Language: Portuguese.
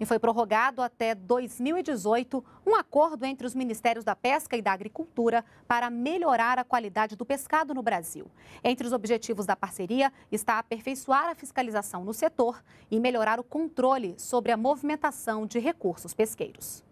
e foi prorrogado até 2018 um acordo entre os Ministérios da Pesca e da Agricultura para melhorar a qualidade do pescado no Brasil. Entre os objetivos da parceria está aperfeiçoar a fiscalização no setor e melhorar o controle sobre a movimentação de recursos pesqueiros.